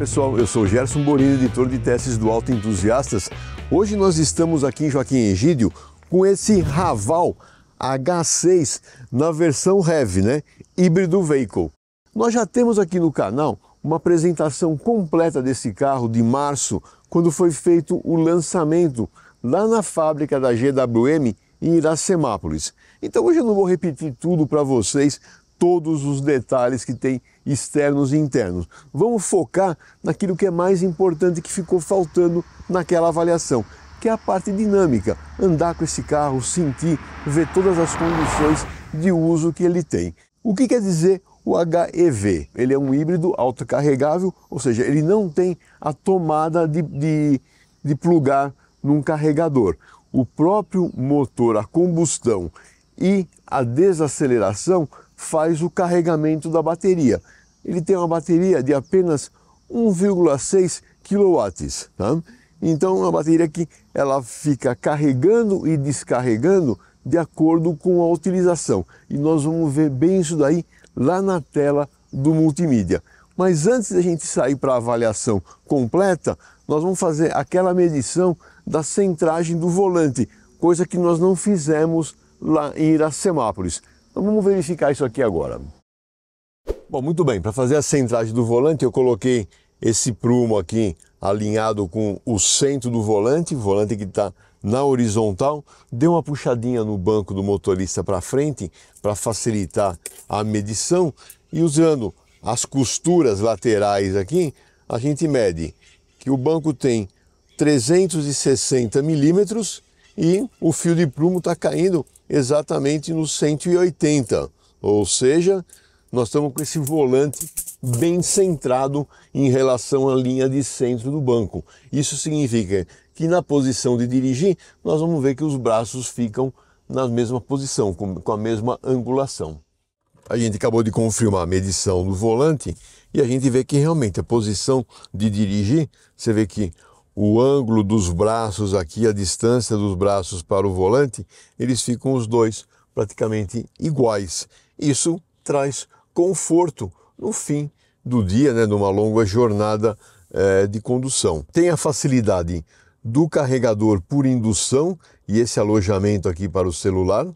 pessoal, eu sou Gerson Borini, editor de testes do Alto Entusiastas. Hoje nós estamos aqui em Joaquim Egídio com esse Raval H6 na versão REV, né? Híbrido Vehicle. Nós já temos aqui no canal uma apresentação completa desse carro de março, quando foi feito o lançamento lá na fábrica da GWM em Iracemápolis. Então hoje eu não vou repetir tudo para vocês, todos os detalhes que tem externos e internos. Vamos focar naquilo que é mais importante que ficou faltando naquela avaliação, que é a parte dinâmica, andar com esse carro, sentir, ver todas as condições de uso que ele tem. O que quer dizer o HEV? Ele é um híbrido autocarregável, ou seja, ele não tem a tomada de, de, de plugar num carregador. O próprio motor, a combustão e a desaceleração faz o carregamento da bateria. Ele tem uma bateria de apenas 1,6 kW. Tá? Então, é uma bateria que ela fica carregando e descarregando de acordo com a utilização. E nós vamos ver bem isso daí lá na tela do multimídia. Mas antes da gente sair para a avaliação completa, nós vamos fazer aquela medição da centragem do volante, coisa que nós não fizemos lá em Iracemápolis. Então vamos verificar isso aqui agora. Bom, muito bem, para fazer a centragem do volante eu coloquei esse prumo aqui alinhado com o centro do volante, volante que está na horizontal, dê uma puxadinha no banco do motorista para frente para facilitar a medição e usando as costuras laterais aqui, a gente mede que o banco tem 360 milímetros e o fio de prumo está caindo exatamente no 180, ou seja, nós estamos com esse volante bem centrado em relação à linha de centro do banco. Isso significa que na posição de dirigir, nós vamos ver que os braços ficam na mesma posição, com a mesma angulação. A gente acabou de confirmar a medição do volante e a gente vê que realmente a posição de dirigir, você vê que o ângulo dos braços aqui, a distância dos braços para o volante, eles ficam os dois praticamente iguais. Isso traz conforto no fim do dia, né, numa longa jornada é, de condução. Tem a facilidade do carregador por indução e esse alojamento aqui para o celular.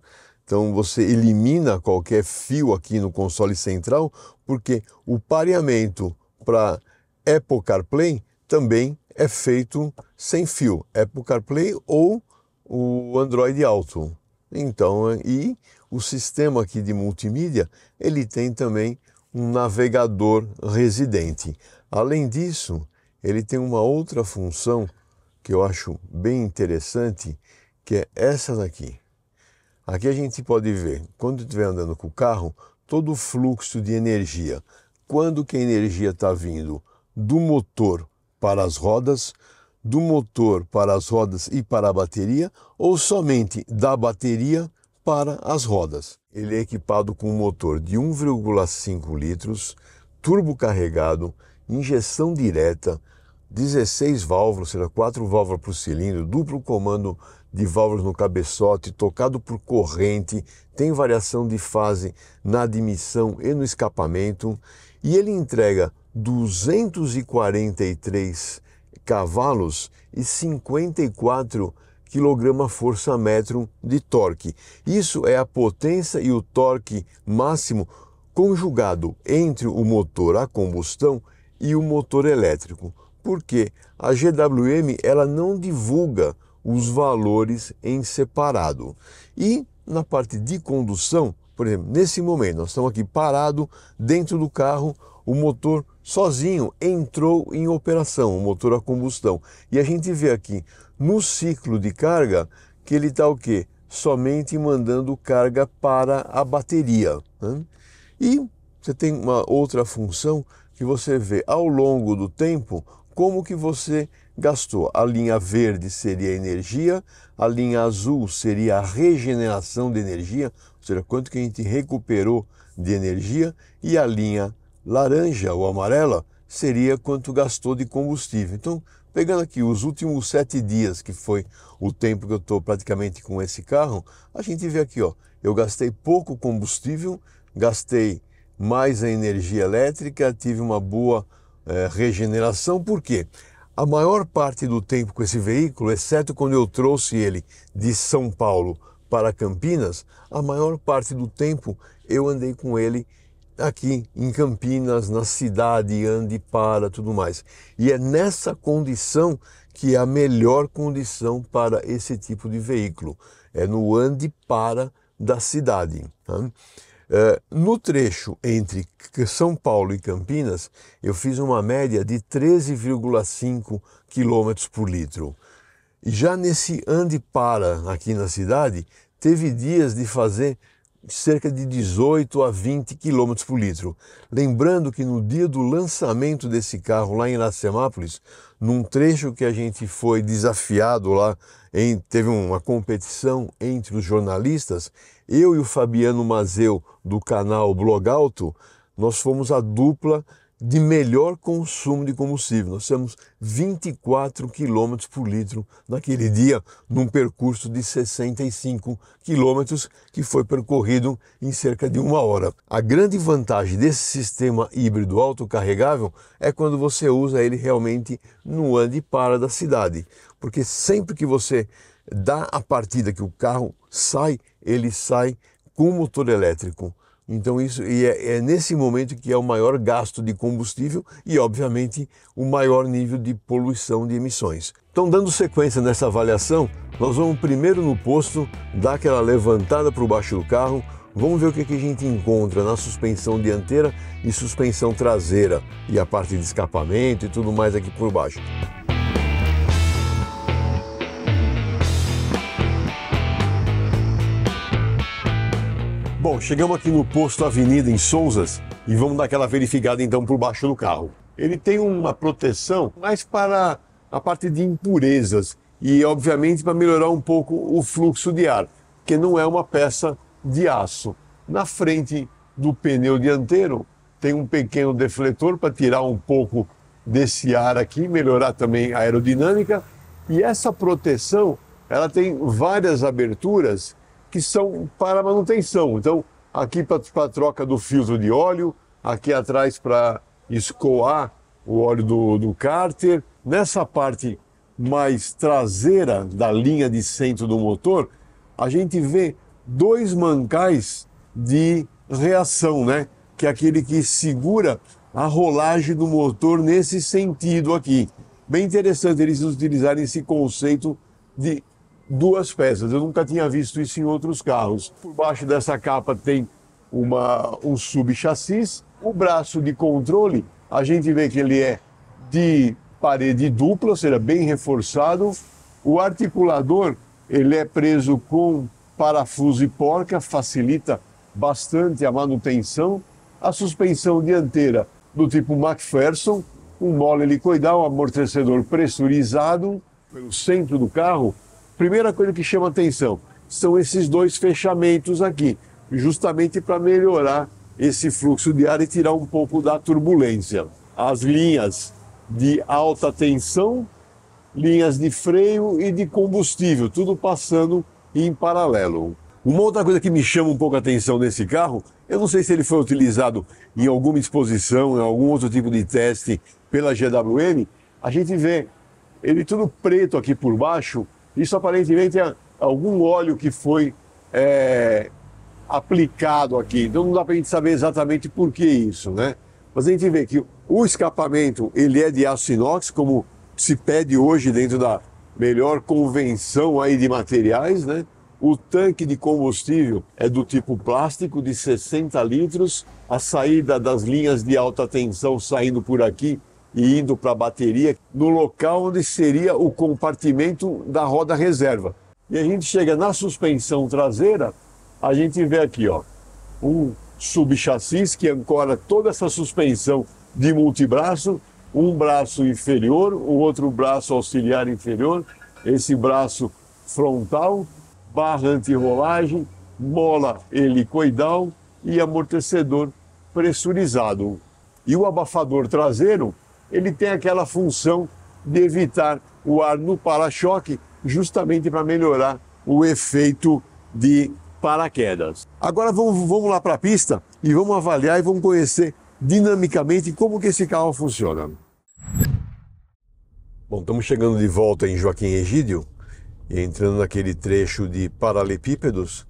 Então você elimina qualquer fio aqui no console central, porque o pareamento para Apple CarPlay também é feito sem fio, Apple é CarPlay ou o Android Auto. Então, e o sistema aqui de multimídia, ele tem também um navegador residente. Além disso, ele tem uma outra função que eu acho bem interessante, que é essa daqui. Aqui a gente pode ver, quando estiver andando com o carro, todo o fluxo de energia. Quando que a energia está vindo do motor para as rodas, do motor para as rodas e para a bateria, ou somente da bateria para as rodas. Ele é equipado com um motor de 1,5 litros, turbo carregado, injeção direta, 16 válvulas, ou seja, 4 válvulas por cilindro, duplo comando de válvulas no cabeçote, tocado por corrente, tem variação de fase na admissão e no escapamento, e ele entrega 243 cavalos e 54 quilograma-força metro de torque. Isso é a potência e o torque máximo conjugado entre o motor a combustão e o motor elétrico, porque a GWM ela não divulga os valores em separado. E na parte de condução, por exemplo, nesse momento, nós estamos aqui parado dentro do carro, o motor sozinho entrou em operação, o motor a combustão. E a gente vê aqui no ciclo de carga que ele está o quê? Somente mandando carga para a bateria. Né? E você tem uma outra função que você vê ao longo do tempo como que você gastou. A linha verde seria a energia, a linha azul seria a regeneração de energia, ou seja, quanto que a gente recuperou de energia, e a linha laranja ou amarela seria quanto gastou de combustível. Então, pegando aqui os últimos sete dias, que foi o tempo que eu estou praticamente com esse carro, a gente vê aqui, ó, eu gastei pouco combustível, gastei mais a energia elétrica, tive uma boa é, regeneração, por quê? A maior parte do tempo com esse veículo, exceto quando eu trouxe ele de São Paulo para Campinas, a maior parte do tempo eu andei com ele aqui em Campinas, na cidade, ande para tudo mais. E é nessa condição que é a melhor condição para esse tipo de veículo, é no ande para da cidade. Tá? É, no trecho entre São Paulo e Campinas, eu fiz uma média de 13,5 km por litro. Já nesse ande para aqui na cidade, teve dias de fazer cerca de 18 a 20 km por litro. Lembrando que no dia do lançamento desse carro lá em Iracemápolis, num trecho que a gente foi desafiado lá, em, teve uma competição entre os jornalistas, eu e o Fabiano Mazeu do canal Blog Alto, nós fomos a dupla de melhor consumo de combustível. Nós temos 24 km por litro naquele dia, num percurso de 65 km que foi percorrido em cerca de uma hora. A grande vantagem desse sistema híbrido autocarregável é quando você usa ele realmente no ande para da cidade, porque sempre que você dá a partida que o carro sai, ele sai com motor elétrico. Então isso e é, é, nesse momento que é o maior gasto de combustível e obviamente o maior nível de poluição de emissões. Então dando sequência nessa avaliação, nós vamos primeiro no posto dar aquela levantada para o baixo do carro, vamos ver o que, que a gente encontra na suspensão dianteira e suspensão traseira e a parte de escapamento e tudo mais aqui por baixo. Bom, chegamos aqui no posto Avenida em Souzas e vamos dar aquela verificada então por baixo do carro. Ele tem uma proteção mais para a parte de impurezas e obviamente para melhorar um pouco o fluxo de ar, que não é uma peça de aço. Na frente do pneu dianteiro tem um pequeno defletor para tirar um pouco desse ar aqui, melhorar também a aerodinâmica e essa proteção, ela tem várias aberturas que são para manutenção. Então, aqui para troca do filtro de óleo, aqui atrás para escoar o óleo do, do cárter. Nessa parte mais traseira da linha de centro do motor, a gente vê dois mancais de reação, né? Que é aquele que segura a rolagem do motor nesse sentido aqui. Bem interessante eles utilizarem esse conceito de duas peças. Eu nunca tinha visto isso em outros carros. Por baixo dessa capa tem uma, um subchassis. O braço de controle, a gente vê que ele é de parede dupla, ou seja, bem reforçado. O articulador, ele é preso com parafuso e porca, facilita bastante a manutenção. A suspensão dianteira do tipo MacPherson, um mole helicoidal, amortecedor pressurizado pelo centro do carro, Primeira coisa que chama atenção são esses dois fechamentos aqui, justamente para melhorar esse fluxo de ar e tirar um pouco da turbulência. As linhas de alta tensão, linhas de freio e de combustível, tudo passando em paralelo. Uma outra coisa que me chama um pouco a atenção nesse carro, eu não sei se ele foi utilizado em alguma exposição, em algum outro tipo de teste pela GWM, a gente vê ele tudo preto aqui por baixo, isso aparentemente é algum óleo que foi é, aplicado aqui. Então não dá para a gente saber exatamente por que isso, né? Mas a gente vê que o escapamento ele é de aço inox, como se pede hoje dentro da melhor convenção aí de materiais, né? O tanque de combustível é do tipo plástico de 60 litros. A saída das linhas de alta tensão saindo por aqui e indo para a bateria no local onde seria o compartimento da roda reserva. E a gente chega na suspensão traseira, a gente vê aqui ó, um subchassis que ancora toda essa suspensão de multibraço, um braço inferior, o outro braço auxiliar inferior, esse braço frontal, barra anti-rolagem, mola helicoidal e amortecedor pressurizado. E o abafador traseiro ele tem aquela função de evitar o ar no para-choque, justamente para melhorar o efeito de paraquedas. Agora vamos, vamos lá para a pista e vamos avaliar e vamos conhecer dinamicamente como que esse carro funciona. Bom, estamos chegando de volta em Joaquim Egídio, entrando naquele trecho de paralelepípedos,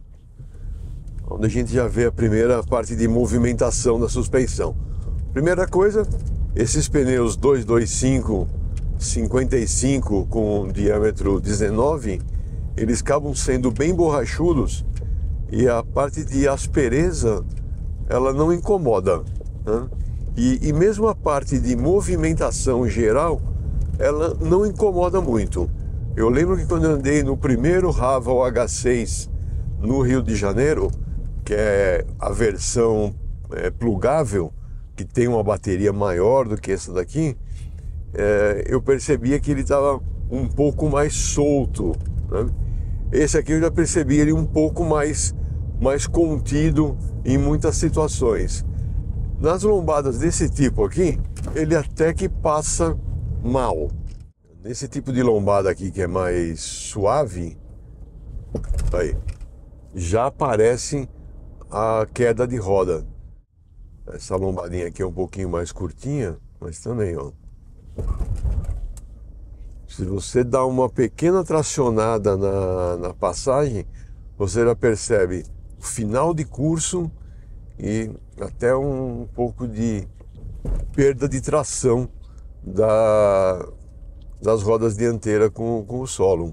onde a gente já vê a primeira parte de movimentação da suspensão. Primeira coisa, esses pneus 225 55 com um diâmetro 19, eles acabam sendo bem borrachudos e a parte de aspereza ela não incomoda. Né? E, e mesmo a parte de movimentação geral, ela não incomoda muito. Eu lembro que quando eu andei no primeiro Raval H6 no Rio de Janeiro, que é a versão é, plugável, que tem uma bateria maior do que essa daqui, é, eu percebia que ele estava um pouco mais solto. Né? Esse aqui eu já percebi ele um pouco mais, mais contido em muitas situações. Nas lombadas desse tipo aqui, ele até que passa mal. Nesse tipo de lombada aqui que é mais suave, aí, já aparece a queda de roda. Essa lombadinha aqui é um pouquinho mais curtinha, mas também, ó. Se você dá uma pequena tracionada na, na passagem, você já percebe o final de curso e até um pouco de perda de tração da, das rodas dianteiras com, com o solo.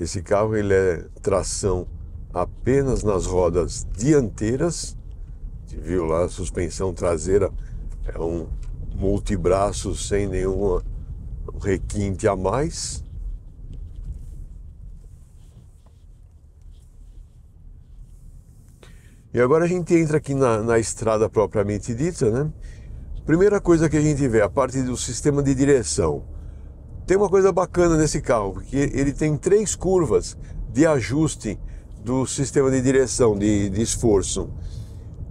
Esse carro ele é tração apenas nas rodas dianteiras. Você viu lá a suspensão traseira é um multibraço sem nenhum requinte a mais. E agora a gente entra aqui na, na estrada propriamente dita, né? Primeira coisa que a gente vê, a parte do sistema de direção tem uma coisa bacana nesse carro, porque ele tem três curvas de ajuste do sistema de direção, de, de esforço.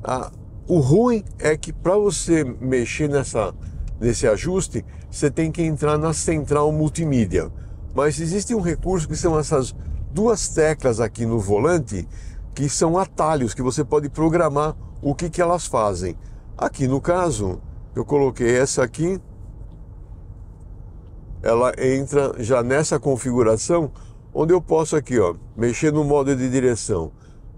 Ah, o ruim é que para você mexer nessa, nesse ajuste, você tem que entrar na central multimídia. Mas existe um recurso que são essas duas teclas aqui no volante, que são atalhos que você pode programar o que, que elas fazem. Aqui no caso, eu coloquei essa aqui ela entra já nessa configuração onde eu posso aqui ó, mexer no modo de direção.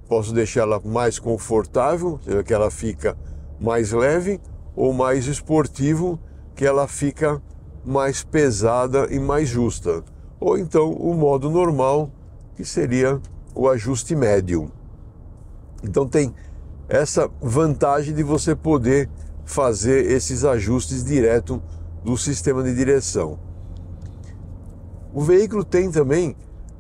Posso deixá-la mais confortável, que ela fica mais leve, ou mais esportivo, que ela fica mais pesada e mais justa. Ou então o modo normal, que seria o ajuste médio. Então tem essa vantagem de você poder fazer esses ajustes direto do sistema de direção. O veículo tem também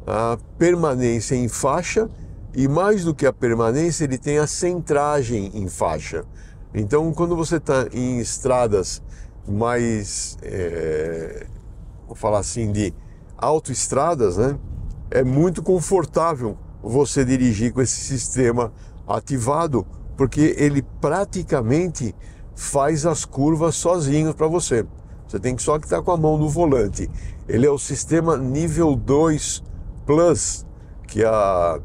a permanência em faixa e mais do que a permanência, ele tem a centragem em faixa. Então, quando você está em estradas mais, é, vou falar assim, de autoestradas, né? É muito confortável você dirigir com esse sistema ativado, porque ele praticamente faz as curvas sozinho para você. Você tem que só que estar tá com a mão no volante. Ele é o sistema nível 2 Plus que a,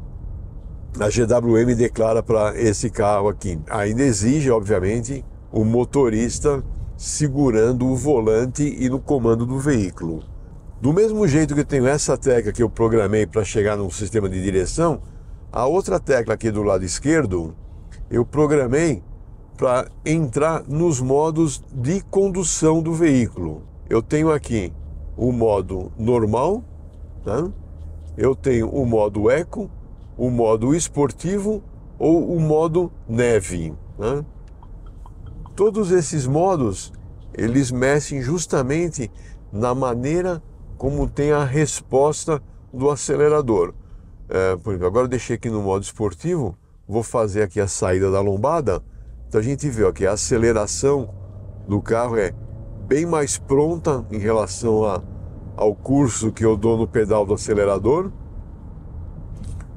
a GWM declara para esse carro aqui. Ainda exige, obviamente, o motorista segurando o volante e no comando do veículo. Do mesmo jeito que eu tenho essa tecla que eu programei para chegar no sistema de direção, a outra tecla aqui do lado esquerdo eu programei para entrar nos modos de condução do veículo. Eu tenho aqui o modo normal, tá? eu tenho o modo eco, o modo esportivo ou o modo neve. Né? Todos esses modos eles mexem justamente na maneira como tem a resposta do acelerador. É, por exemplo, agora eu deixei aqui no modo esportivo, vou fazer aqui a saída da lombada. Então a gente vê ó, que a aceleração do carro é bem mais pronta em relação a, ao curso que eu dou no pedal do acelerador.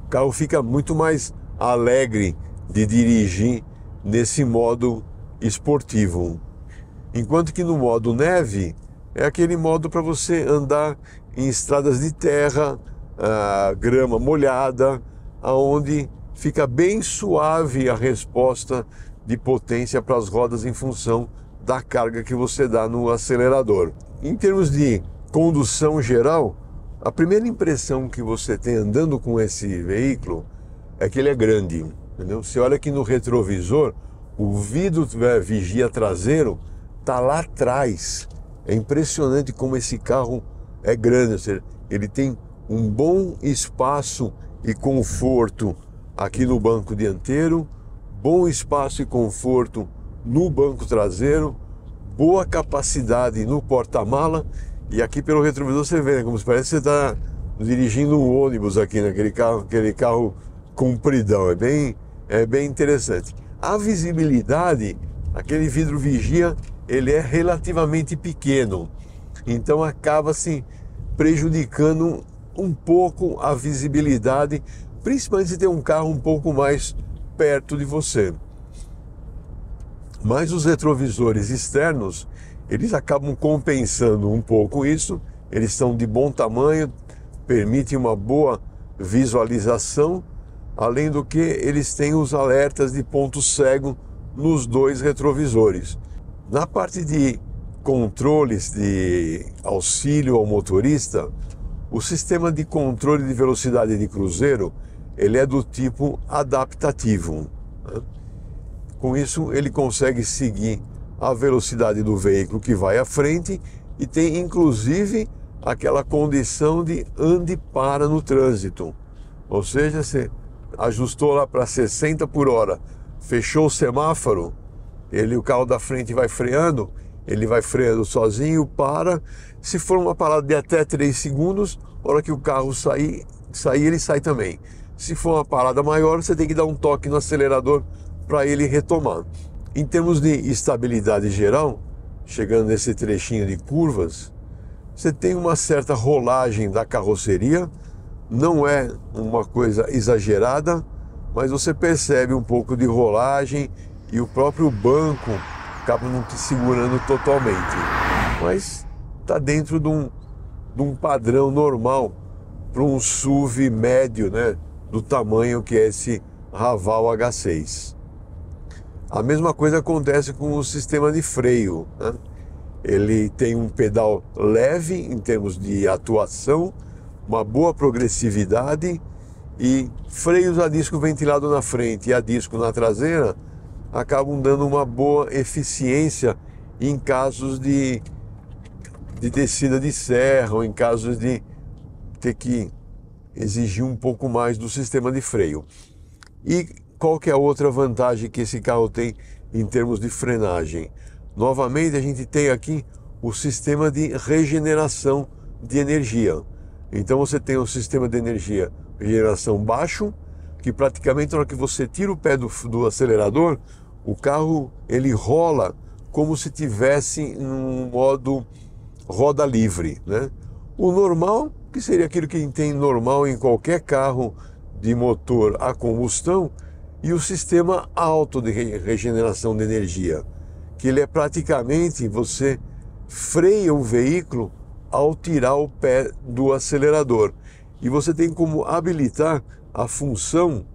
O carro fica muito mais alegre de dirigir nesse modo esportivo. Enquanto que no modo neve é aquele modo para você andar em estradas de terra, grama molhada, aonde fica bem suave a resposta de potência para as rodas em função da carga que você dá no acelerador. Em termos de condução geral, a primeira impressão que você tem andando com esse veículo é que ele é grande. Entendeu? Você olha aqui no retrovisor, o vidro é, vigia traseiro tá lá atrás. É impressionante como esse carro é grande, ou seja, ele tem um bom espaço e conforto aqui no banco dianteiro, bom espaço e conforto no banco traseiro, boa capacidade no porta-mala e aqui pelo retrovisor você vê, né, como se parece que você está dirigindo um ônibus aqui, naquele né, carro, aquele carro compridão, é bem, é bem interessante. A visibilidade, aquele vidro vigia, ele é relativamente pequeno, então acaba se prejudicando um pouco a visibilidade, principalmente se tem um carro um pouco mais perto de você mas os retrovisores externos eles acabam compensando um pouco isso. Eles são de bom tamanho, permitem uma boa visualização, além do que eles têm os alertas de ponto cego nos dois retrovisores. Na parte de controles de auxílio ao motorista, o sistema de controle de velocidade de cruzeiro ele é do tipo adaptativo. Né? Com isso, ele consegue seguir a velocidade do veículo que vai à frente e tem inclusive aquela condição de ande para no trânsito. Ou seja, você ajustou lá para 60 por hora, fechou o semáforo, ele o carro da frente vai freando, ele vai freando sozinho, para. Se for uma parada de até 3 segundos, a hora que o carro sair, sair ele sai também. Se for uma parada maior, você tem que dar um toque no acelerador para ele retomar. Em termos de estabilidade geral, chegando nesse trechinho de curvas, você tem uma certa rolagem da carroceria, não é uma coisa exagerada, mas você percebe um pouco de rolagem e o próprio banco acaba não te segurando totalmente. Mas está dentro de um, de um padrão normal para um SUV médio, né, do tamanho que é esse Raval H6. A mesma coisa acontece com o sistema de freio. Né? Ele tem um pedal leve em termos de atuação, uma boa progressividade e freios a disco ventilado na frente e a disco na traseira acabam dando uma boa eficiência em casos de, de descida de serra ou em casos de ter que exigir um pouco mais do sistema de freio. E qual que é a outra vantagem que esse carro tem em termos de frenagem? Novamente a gente tem aqui o sistema de regeneração de energia. Então você tem um sistema de energia regeneração baixo, que praticamente na hora que você tira o pé do, do acelerador, o carro ele rola como se tivesse um modo roda livre, né? O normal, que seria aquilo que tem normal em qualquer carro de motor a combustão, e o sistema alto de regeneração de energia, que ele é praticamente você freia o veículo ao tirar o pé do acelerador. E você tem como habilitar a função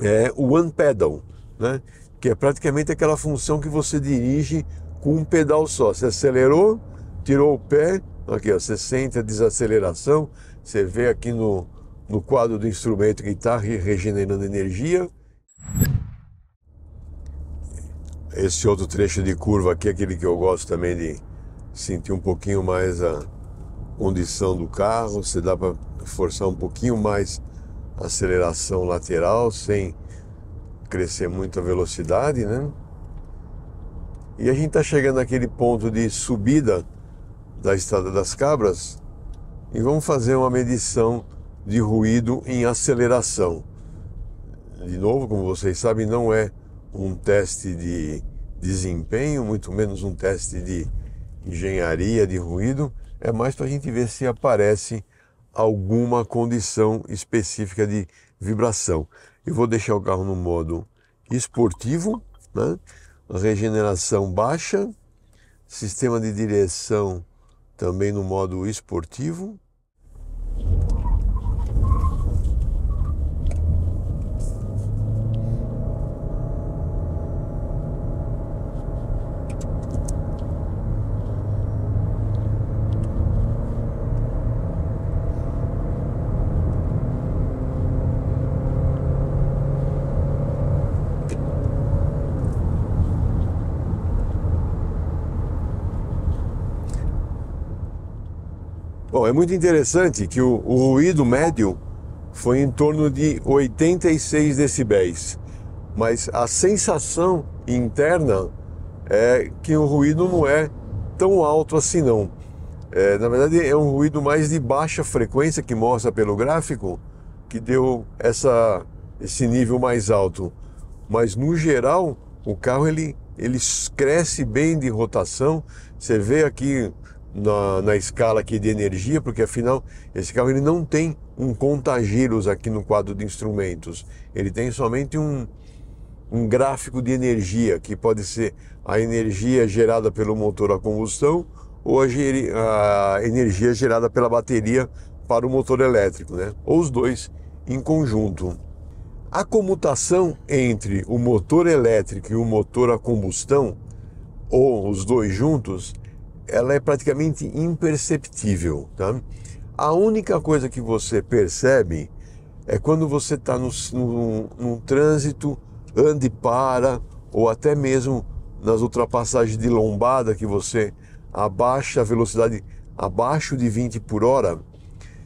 é, One Pedal, né? que é praticamente aquela função que você dirige com um pedal só. Você acelerou, tirou o pé, aqui ó, você sente a desaceleração, você vê aqui no, no quadro do instrumento guitarra e regenerando energia. Esse outro trecho de curva aqui, aquele que eu gosto também de sentir um pouquinho mais a condição do carro, você dá para forçar um pouquinho mais a aceleração lateral sem crescer muito a velocidade, né? E a gente está chegando naquele ponto de subida da Estrada das Cabras e vamos fazer uma medição de ruído em aceleração. De novo, como vocês sabem, não é um teste de desempenho, muito menos um teste de engenharia de ruído, é mais para a gente ver se aparece alguma condição específica de vibração. Eu vou deixar o carro no modo esportivo, né? regeneração baixa, sistema de direção também no modo esportivo, é muito interessante que o, o ruído médio foi em torno de 86 decibéis, mas a sensação interna é que o ruído não é tão alto assim não. É, na verdade é um ruído mais de baixa frequência que mostra pelo gráfico que deu essa, esse nível mais alto. Mas no geral o carro ele, ele cresce bem de rotação. Você vê aqui na, na, escala aqui de energia, porque afinal esse carro ele não tem um contagiros aqui no quadro de instrumentos, ele tem somente um, um gráfico de energia, que pode ser a energia gerada pelo motor a combustão ou a, a energia gerada pela bateria para o motor elétrico, né? ou os dois em conjunto. A comutação entre o motor elétrico e o motor a combustão, ou os dois juntos, ela é praticamente imperceptível. Tá? A única coisa que você percebe é quando você está num trânsito, ande para, ou até mesmo nas ultrapassagens de lombada que você abaixa a velocidade abaixo de 20 por hora,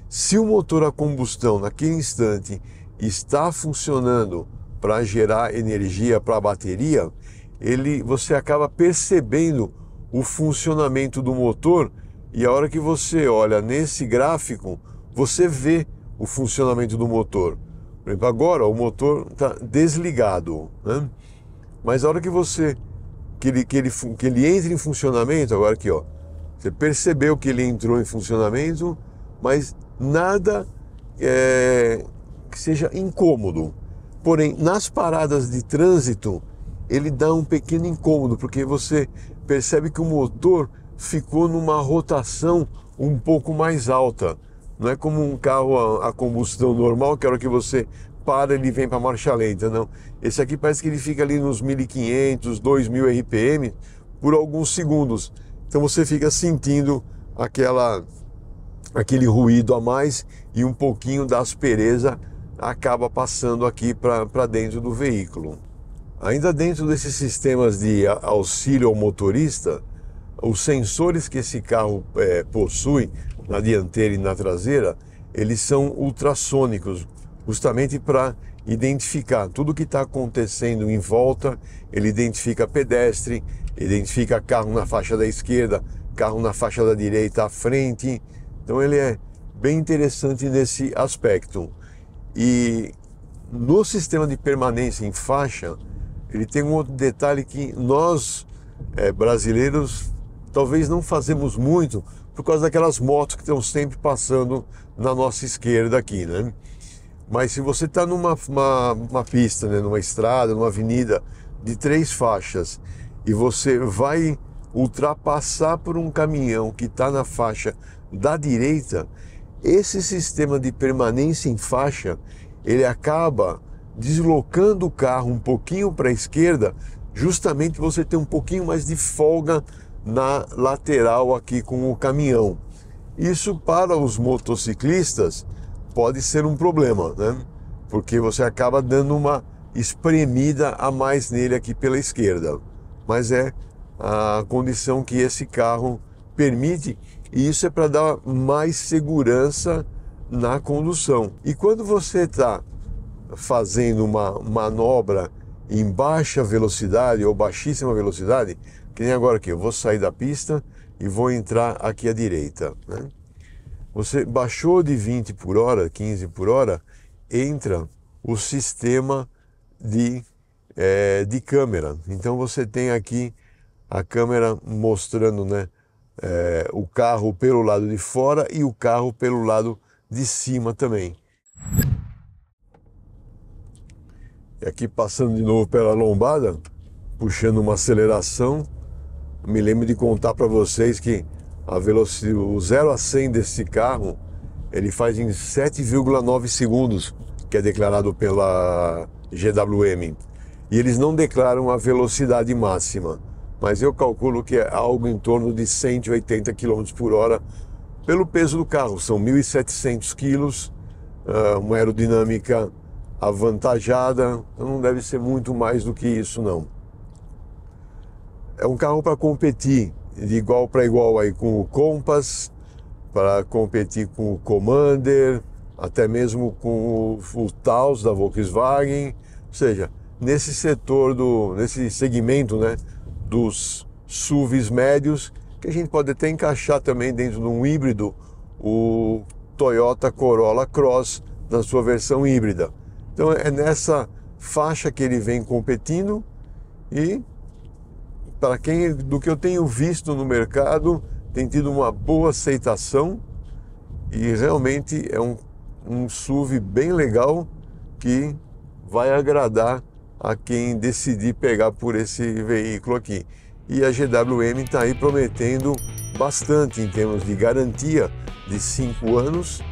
se o motor a combustão naquele instante está funcionando para gerar energia para a bateria, ele você acaba percebendo o funcionamento do motor e a hora que você olha nesse gráfico, você vê o funcionamento do motor. Por exemplo, agora o motor está desligado, né? mas a hora que você que ele, que, ele, que ele entra em funcionamento, agora aqui ó, você percebeu que ele entrou em funcionamento, mas nada é, que seja incômodo. Porém, nas paradas de trânsito, ele dá um pequeno incômodo, porque você percebe que o motor ficou numa rotação um pouco mais alta. Não é como um carro a, a combustão normal, que a hora que você para ele vem para marcha lenta, não. Esse aqui parece que ele fica ali nos 1500, 2000 RPM por alguns segundos. Então você fica sentindo aquela aquele ruído a mais e um pouquinho da aspereza acaba passando aqui para dentro do veículo. Ainda dentro desses sistemas de auxílio ao motorista, os sensores que esse carro é, possui na dianteira e na traseira, eles são ultrassônicos, justamente para identificar tudo o que está acontecendo em volta. Ele identifica pedestre, identifica carro na faixa da esquerda, carro na faixa da direita à frente. Então ele é bem interessante nesse aspecto. E no sistema de permanência em faixa, ele tem um outro detalhe que nós é, brasileiros talvez não fazemos muito por causa daquelas motos que estão sempre passando na nossa esquerda aqui, né? Mas se você está numa uma, uma pista, né, numa estrada, numa avenida de três faixas e você vai ultrapassar por um caminhão que está na faixa da direita, esse sistema de permanência em faixa ele acaba deslocando o carro um pouquinho para a esquerda, justamente você tem um pouquinho mais de folga na lateral aqui com o caminhão. Isso para os motociclistas pode ser um problema, né? Porque você acaba dando uma espremida a mais nele aqui pela esquerda. Mas é a condição que esse carro permite e isso é para dar mais segurança na condução. E quando você está fazendo uma manobra em baixa velocidade ou baixíssima velocidade, que nem agora que eu vou sair da pista e vou entrar aqui à direita. Né? Você baixou de 20 por hora, 15 por hora, entra o sistema de, é, de câmera. Então você tem aqui a câmera mostrando né, é, o carro pelo lado de fora e o carro pelo lado de cima também. E aqui passando de novo pela lombada, puxando uma aceleração, me lembro de contar para vocês que a velocidade, o 0 a 100 desse carro, ele faz em 7,9 segundos, que é declarado pela GWM. E eles não declaram a velocidade máxima, mas eu calculo que é algo em torno de 180 km por hora pelo peso do carro. São 1.700 quilos, ah, uma aerodinâmica avantajada, então não deve ser muito mais do que isso não. É um carro para competir de igual para igual aí com o Compass, para competir com o Commander, até mesmo com o, o Taos da Volkswagen, ou seja, nesse setor do nesse segmento, né, dos SUVs médios, que a gente pode até encaixar também dentro de um híbrido o Toyota Corolla Cross na sua versão híbrida. Então é nessa faixa que ele vem competindo e para quem do que eu tenho visto no mercado tem tido uma boa aceitação e realmente é um, um SUV bem legal que vai agradar a quem decidir pegar por esse veículo aqui. E a GWM está aí prometendo bastante em termos de garantia de 5 anos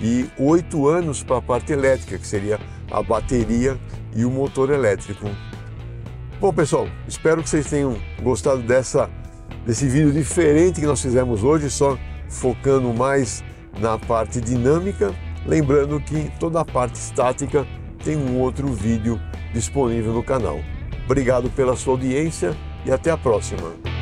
e 8 anos para a parte elétrica, que seria a bateria e o motor elétrico. Bom pessoal, espero que vocês tenham gostado dessa, desse vídeo diferente que nós fizemos hoje, só focando mais na parte dinâmica, lembrando que toda a parte estática tem um outro vídeo disponível no canal. Obrigado pela sua audiência e até a próxima!